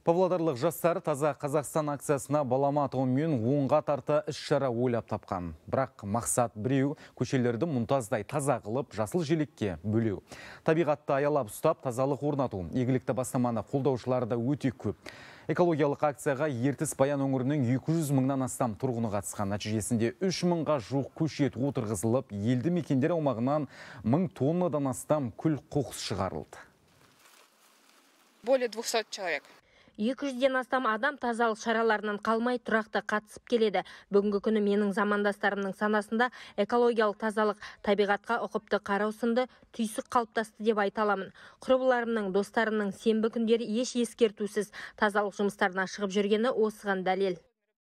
Павлодарлық жастар таза Қазақстан акциясына балама атаумен оңға тарта іс-шара ойлап тапқан. Бірақ мақсат біреу көшелерді мұнтаздай таза қылып жасыл желекке бөлеу. Табиғатты аялап ұстап тазалық орнату. егілікті бастаманы қолдаушылары да өте көп. Экологиялық акцияға ертіс баян өңірінің 200 мыңнан астам тұрғыны қатысқан. Нәтижесінде 3 мыңға жуық көшет отырғызылып, елді мекендер аумағынан мың тоннадан астам күл қоқыс шығарылды. Более 200 человек. 200-ден астам адам тазалық шараларынан қалмай тұрақты қатысып келеді бүгінгі күні менің замандастарымның санасында экологиялық тазалық табиғатқа ұқыпты қараусынды түйсік қалыптасты деп айталамын. аламын құрбыларымның достарымның сенбі күндері еш ескертусіз тазалық жұмыстарына шығып жүргені осыған дәлел